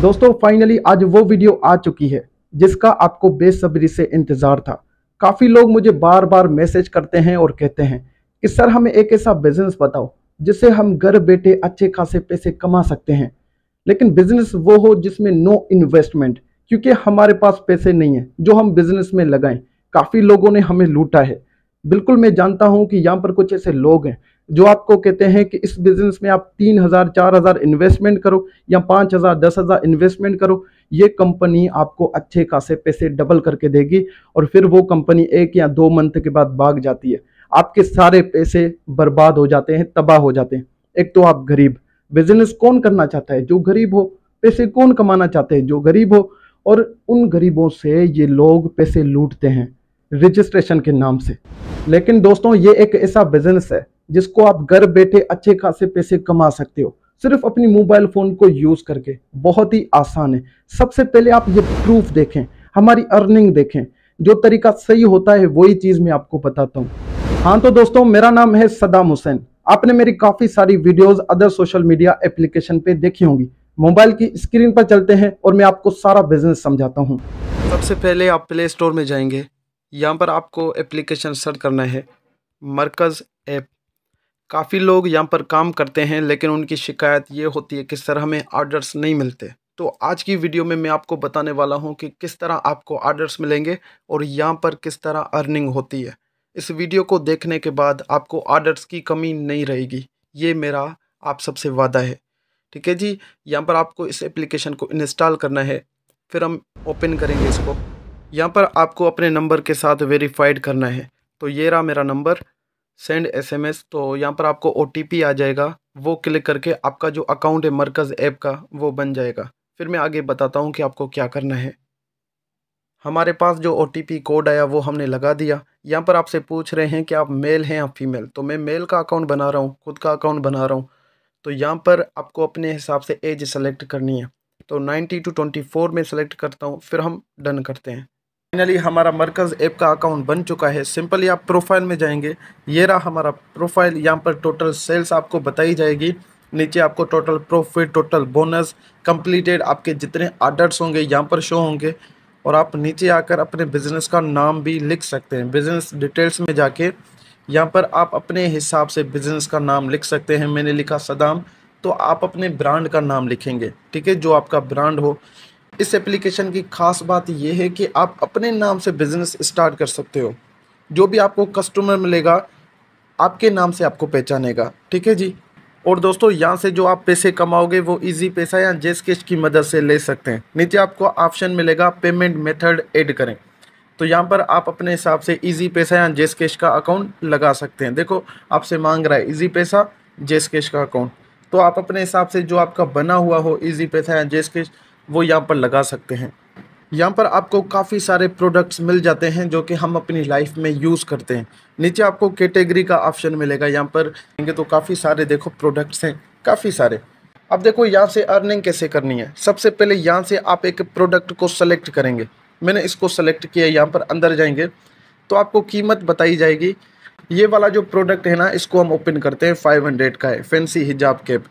दोस्तों फाइनली आज वो वीडियो आ चुकी है जिसका आपको बेसब्री से इंतज़ार था काफ़ी लोग मुझे बार बार मैसेज करते हैं और कहते हैं कि सर हमें एक ऐसा बिजनेस बताओ जिससे हम घर बैठे अच्छे खासे पैसे कमा सकते हैं लेकिन बिजनेस वो हो जिसमें नो इन्वेस्टमेंट क्योंकि हमारे पास पैसे नहीं है जो हम बिजनेस में लगाएं काफ़ी लोगों ने हमें लूटा है बिल्कुल मैं जानता हूं कि यहाँ पर कुछ ऐसे लोग हैं जो आपको कहते हैं कि इस बिज़नेस में आप तीन हज़ार चार हज़ार इन्वेस्टमेंट करो या पांच हज़ार दस हज़ार इन्वेस्टमेंट करो ये कंपनी आपको अच्छे खासे पैसे डबल करके देगी और फिर वो कंपनी एक या दो मंथ के बाद भाग जाती है आपके सारे पैसे बर्बाद हो जाते हैं तबाह हो जाते हैं एक तो आप गरीब बिजनेस कौन करना चाहता है जो गरीब हो पैसे कौन कमाना चाहते हैं जो गरीब हो और उन गरीबों से ये लोग पैसे लूटते हैं रजिस्ट्रेशन के नाम से लेकिन दोस्तों ये एक ऐसा बिजनेस है जिसको आप घर बैठे अच्छे खासे पैसे कमा सकते हो सिर्फ अपनी मोबाइल फ़ोन को यूज़ करके बहुत ही आसान है सबसे पहले आप ये प्रूफ देखें हमारी अर्निंग देखें जो तरीका सही होता है वही चीज़ मैं आपको बताता हूँ हाँ तो दोस्तों मेरा नाम है सदाम हुसैन आपने मेरी काफ़ी सारी videos other social media application पे देखी होंगी मोबाइल की स्क्रीन पर चलते हैं और मैं आपको सारा बिजनेस समझाता हूँ सबसे पहले आप प्ले स्टोर में जाएंगे यहाँ पर आपको एप्लीकेशन सर्च करना है मरकज़ ऐप काफ़ी लोग यहाँ पर काम करते हैं लेकिन उनकी शिकायत ये होती है कि सर हमें ऑर्डर्स नहीं मिलते तो आज की वीडियो में मैं आपको बताने वाला हूँ कि किस तरह आपको ऑर्डर्स मिलेंगे और यहाँ पर किस तरह अर्निंग होती है इस वीडियो को देखने के बाद आपको ऑर्डर्स की कमी नहीं रहेगी ये मेरा आप सबसे वादा है ठीक है जी यहाँ पर आपको इस एप्लीकेशन को इंस्टॉल करना है फिर हम ओपन करेंगे इसको यहाँ पर आपको अपने नंबर के साथ वेरीफाइड करना है तो ये रहा मेरा नंबर सेंड एसएमएस तो यहाँ पर आपको ओ आ जाएगा वो क्लिक करके आपका जो अकाउंट है मरकज़ ऐप का वो बन जाएगा फिर मैं आगे बताता हूँ कि आपको क्या करना है हमारे पास जो ओ कोड आया वो हमने लगा दिया यहाँ पर आपसे पूछ रहे हैं कि आप मेल हैं या फीमेल तो मैं मेल का अकाउंट बना रहा हूँ खुद का अकाउंट बना रहा हूँ तो यहाँ पर आपको अपने हिसाब से एज सेलेक्ट करनी है तो 90 टू 24 में सेलेक्ट करता हूँ फिर हम डन करते हैं फाइनली हमारा मरकज़ ऐप का अकाउंट बन चुका है सिंपली आप प्रोफाइल में जाएंगे ये रहा हमारा प्रोफाइल यहाँ पर टोटल सेल्स आपको बताई जाएगी नीचे आपको total profit total bonus completed आपके जितने आर्डर्स होंगे यहाँ पर शो होंगे और आप नीचे आकर अपने बिज़नेस का नाम भी लिख सकते हैं बिज़नेस डिटेल्स में जाके यहाँ पर आप अपने हिसाब से बिज़नेस का नाम लिख सकते हैं मैंने लिखा सदाम तो आप अपने ब्रांड का नाम लिखेंगे ठीक है जो आपका ब्रांड हो इस एप्लीकेशन की ख़ास बात यह है कि आप अपने नाम से बिज़नेस स्टार्ट कर सकते हो जो भी आपको कस्टमर मिलेगा आपके नाम से आपको पहचानेगा ठीक है जी और दोस्तों यहाँ से जो आप पैसे कमाओगे वो इजी पैसा या जेस कैश की मदद से ले सकते हैं नीचे आपको ऑप्शन मिलेगा पेमेंट मेथड ऐड करें तो यहाँ पर आप अपने हिसाब से इजी पैसा या जेस कैश का अकाउंट लगा सकते हैं देखो आपसे मांग रहा है इजी पैसा जेस कैश का अकाउंट तो आप अपने हिसाब से जो आपका बना हुआ हो ईजी पैसा या जेस कैश वो यहाँ पर लगा सकते हैं यहाँ पर आपको काफ़ी सारे प्रोडक्ट्स मिल जाते हैं जो कि हम अपनी लाइफ में यूज़ करते हैं नीचे आपको कैटेगरी का ऑप्शन मिलेगा यहाँ पर देंगे तो काफ़ी सारे देखो प्रोडक्ट्स हैं काफ़ी सारे अब देखो यहाँ से अर्निंग कैसे करनी है सबसे पहले यहाँ से आप एक प्रोडक्ट को सेलेक्ट करेंगे मैंने इसको सेलेक्ट किया यहाँ पर अंदर जाएंगे तो आपको कीमत बताई जाएगी ये वाला जो प्रोडक्ट है ना इसको हम ओपन करते हैं 500 का है फैंसी हिजाब कैप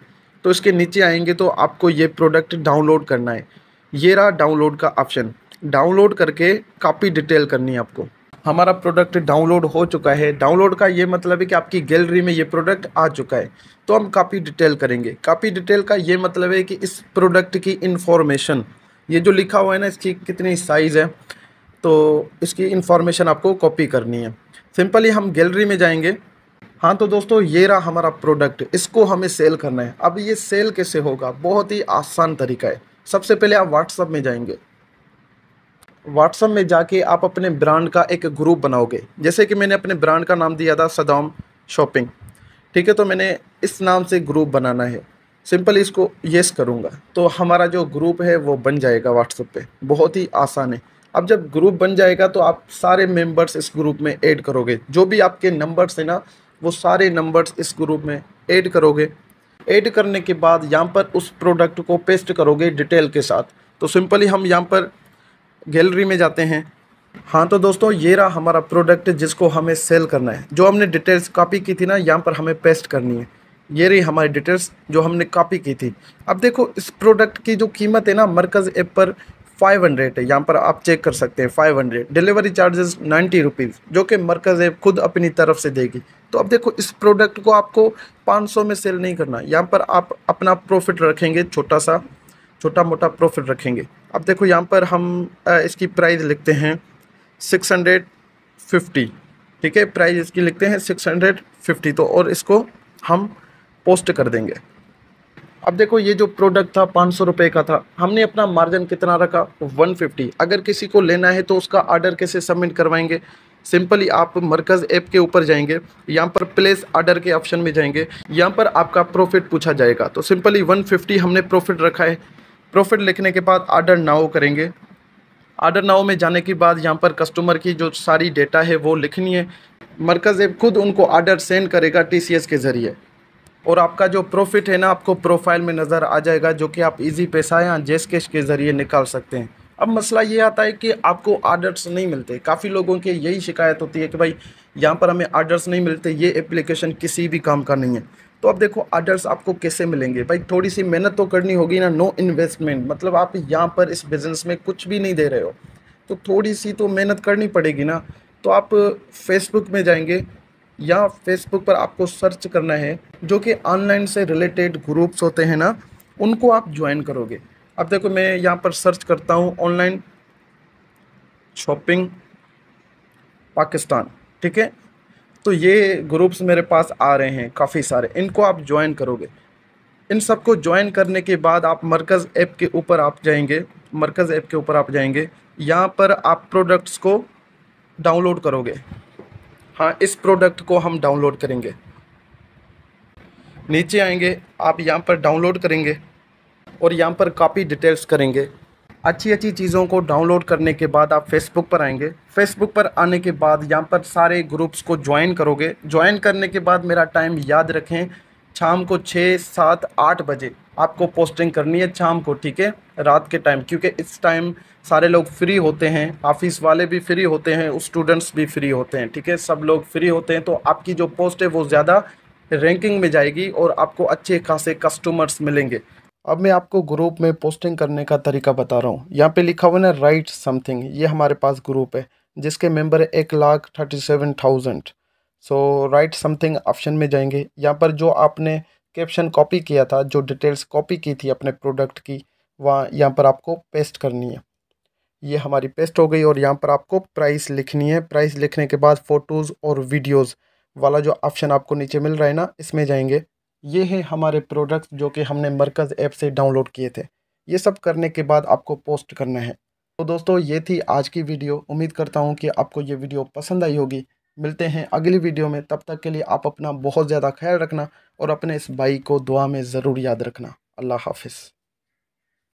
तो इसके नीचे आएंगे तो आपको ये प्रोडक्ट डाउनलोड करना है ये रहा डाउनलोड का ऑप्शन डाउनलोड करके काफ़ी डिटेल करनी है आपको हमारा प्रोडक्ट डाउनलोड हो चुका है डाउनलोड का ये मतलब है कि आपकी गैलरी में ये प्रोडक्ट आ चुका है तो हम काफ़ी डिटेल करेंगे काफ़ी डिटेल का ये मतलब है कि इस प्रोडक्ट की इन्फॉर्मेशन ये जो लिखा हुआ है ना इसकी कितनी साइज़ है तो इसकी इन्फॉर्मेशन आपको कॉपी करनी है सिंपली हम गैलरी में जाएंगे हाँ तो दोस्तों ये रहा हमारा प्रोडक्ट इसको हमें सेल करना है अब ये सेल कैसे होगा बहुत ही आसान तरीका है सबसे पहले आप व्हाट्सअप में जाएंगे व्हाट्सअप में जाके आप अपने ब्रांड का एक ग्रुप बनाओगे जैसे कि मैंने अपने ब्रांड का नाम दिया था सदाम शॉपिंग ठीक है तो मैंने इस नाम से ग्रुप बनाना है सिंपल इसको येस करूँगा तो हमारा जो ग्रुप है वो बन जाएगा व्हाट्सअप पर बहुत ही आसान है अब जब ग्रुप बन जाएगा तो आप सारे मेम्बर्स इस ग्रुप में एड करोगे जो भी आपके नंबर्स हैं ना वो सारे नंबर्स इस ग्रुप में ऐड करोगे ऐड करने के बाद यहाँ पर उस प्रोडक्ट को पेस्ट करोगे डिटेल के साथ तो सिंपली हम यहाँ पर गैलरी में जाते हैं हाँ तो दोस्तों ये रहा हमारा प्रोडक्ट जिसको हमें सेल करना है जो हमने डिटेल्स कॉपी की थी ना यहाँ पर हमें पेस्ट करनी है ये रही हमारी डिटेल्स जो हमने कॉपी की थी अब देखो इस प्रोडक्ट की जो कीमत है ना मरकज़ ऐप पर फाइव हंड्रेड है यहाँ पर आप चेक कर सकते हैं five hundred delivery charges ninety rupees जो कि मरकज़ है खुद अपनी तरफ से देगी तो अब देखो इस प्रोडक्ट को आपको पाँच सौ में सेल नहीं करना यहाँ पर आप अपना प्रॉफिट रखेंगे छोटा सा छोटा मोटा प्रॉफिट रखेंगे अब देखो यहाँ पर हम इसकी प्राइस लिखते हैं सिक्स हंड्रेड फिफ्टी ठीक है प्राइस इसकी लिखते हैं सिक्स हंड्रेड फिफ्टी तो और इसको हम पोस्ट कर देंगे अब देखो ये जो प्रोडक्ट था पाँच सौ रुपये का था हमने अपना मार्जिन कितना रखा 150 अगर किसी को लेना है तो उसका आर्डर कैसे सबमिट करवाएंगे सिंपली आप मरकज़ ऐप के ऊपर जाएंगे यहाँ पर प्लेस आर्डर के ऑप्शन में जाएंगे यहाँ पर आपका प्रॉफिट पूछा जाएगा तो सिंपली 150 हमने प्रॉफिट रखा है प्रॉफिट लिखने के बाद आर्डर नाओ करेंगे आर्डर नाओ में जाने के बाद यहाँ पर कस्टमर की जो सारी डेटा है वो लिखनी है मरकज़ ऐप खुद उनको आर्डर सेंड करेगा टी के ज़रिए और आपका जो प्रॉफिट है ना आपको प्रोफाइल में नज़र आ जाएगा जो कि आप इजी पैसा या जेस कैश के ज़रिए निकाल सकते हैं अब मसला ये आता है कि आपको आर्डर्स नहीं मिलते काफ़ी लोगों की यही शिकायत होती है कि भाई यहाँ पर हमें आर्डर्स नहीं मिलते ये एप्लीकेशन किसी भी काम का नहीं है तो अब देखो आर्डर्स आपको कैसे मिलेंगे भाई थोड़ी सी मेहनत तो करनी होगी ना नो इन्वेस्टमेंट मतलब आप यहाँ पर इस बिज़नेस में कुछ भी नहीं दे रहे हो तो थोड़ी सी तो मेहनत करनी पड़ेगी ना तो आप फेसबुक में जाएंगे या फेसबुक पर आपको सर्च करना है जो कि ऑनलाइन से रिलेटेड ग्रुप्स होते हैं ना उनको आप ज्वाइन करोगे अब देखो मैं यहाँ पर सर्च करता हूँ ऑनलाइन शॉपिंग पाकिस्तान ठीक है तो ये ग्रुप्स मेरे पास आ रहे हैं काफ़ी सारे इनको आप ज्वाइन करोगे इन सबको ज्वाइन करने के बाद आप मरकज़ ऐप के ऊपर आप जाएंगे मरकज़ ऐप के ऊपर आप जाएंगे यहाँ पर आप प्रोडक्ट्स को डाउनलोड करोगे हाँ इस प्रोडक्ट को हम डाउनलोड करेंगे नीचे आएंगे आप यहाँ पर डाउनलोड करेंगे और यहाँ पर काफ़ी डिटेल्स करेंगे अच्छी अच्छी चीज़ों को डाउनलोड करने के बाद आप फेसबुक पर आएंगे फेसबुक पर आने के बाद यहाँ पर सारे ग्रुप्स को ज्वाइन करोगे ज्वाइन करने के बाद मेरा टाइम याद रखें शाम को छः सात आठ बजे आपको पोस्टिंग करनी है शाम को ठीक है रात के टाइम क्योंकि इस टाइम सारे लोग फ्री होते हैं ऑफिस वाले भी फ्री होते हैं स्टूडेंट्स भी फ्री होते हैं ठीक है सब लोग फ्री होते हैं तो आपकी जो पोस्ट है वो ज़्यादा रैंकिंग में जाएगी और आपको अच्छे खासे कस्टमर्स मिलेंगे अब मैं आपको ग्रुप में पोस्टिंग करने का तरीका बता रहा हूँ यहाँ पे लिखा हुआ ना राइट समथिंग ये हमारे पास ग्रुप है जिसके मेंबर है एक lakh thirty seven thousand so right something option में जाएंगे यहाँ पर जो आपने कैप्शन कॉपी किया था जो डिटेल्स कॉपी की थी अपने प्रोडक्ट की वहाँ यहाँ पर आपको पेस्ट करनी है ये हमारी पेस्ट हो गई और यहाँ पर आपको प्राइस लिखनी है प्राइस लिखने के बाद फ़ोटोज़ और वीडियोज़ वाला जो ऑप्शन आपको नीचे मिल रहा है ना इसमें जाएंगे ये है हमारे प्रोडक्ट्स जो कि हमने मरकज़ ऐप से डाउनलोड किए थे ये सब करने के बाद आपको पोस्ट करना है तो दोस्तों ये थी आज की वीडियो उम्मीद करता हूँ कि आपको ये वीडियो पसंद आई होगी मिलते हैं अगली वीडियो में तब तक के लिए आप अपना बहुत ज़्यादा ख्याल रखना और अपने इस भाई को दुआ में ज़रूर याद रखना अल्लाह हाफिज़